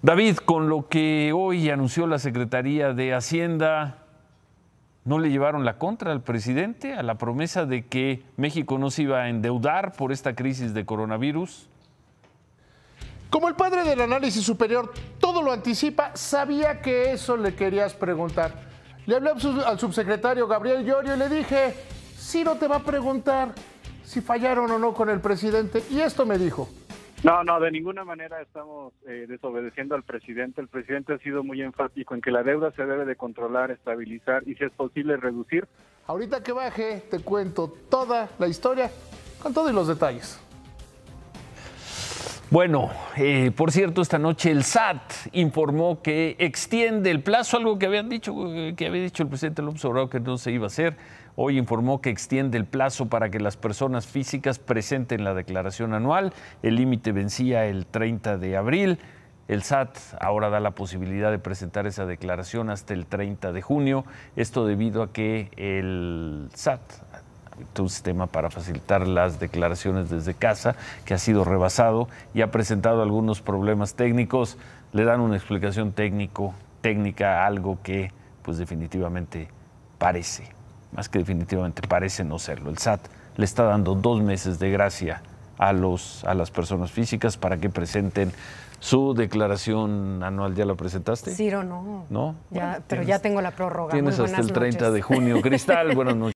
David, con lo que hoy anunció la Secretaría de Hacienda, ¿no le llevaron la contra al presidente a la promesa de que México no se iba a endeudar por esta crisis de coronavirus? Como el padre del análisis superior todo lo anticipa, sabía que eso le querías preguntar. Le hablé al subsecretario Gabriel Llorio y le dije, no te va a preguntar si fallaron o no con el presidente. Y esto me dijo. No, no, de ninguna manera estamos eh, desobedeciendo al presidente. El presidente ha sido muy enfático en que la deuda se debe de controlar, estabilizar y si es posible reducir. Ahorita que baje te cuento toda la historia con todos los detalles. Bueno, eh, por cierto, esta noche el SAT informó que extiende el plazo, algo que habían dicho, que había dicho el presidente López Obrador que no se iba a hacer. Hoy informó que extiende el plazo para que las personas físicas presenten la declaración anual. El límite vencía el 30 de abril. El SAT ahora da la posibilidad de presentar esa declaración hasta el 30 de junio. Esto debido a que el SAT un sistema para facilitar las declaraciones desde casa que ha sido rebasado y ha presentado algunos problemas técnicos. Le dan una explicación técnico, técnica, algo que pues definitivamente parece, más que definitivamente parece no serlo. El SAT le está dando dos meses de gracia a, los, a las personas físicas para que presenten su declaración anual. ¿Ya la presentaste? o no. ¿No? Ya, pero ya tengo la prórroga. Tienes hasta el 30 de junio. Cristal, buenas noches.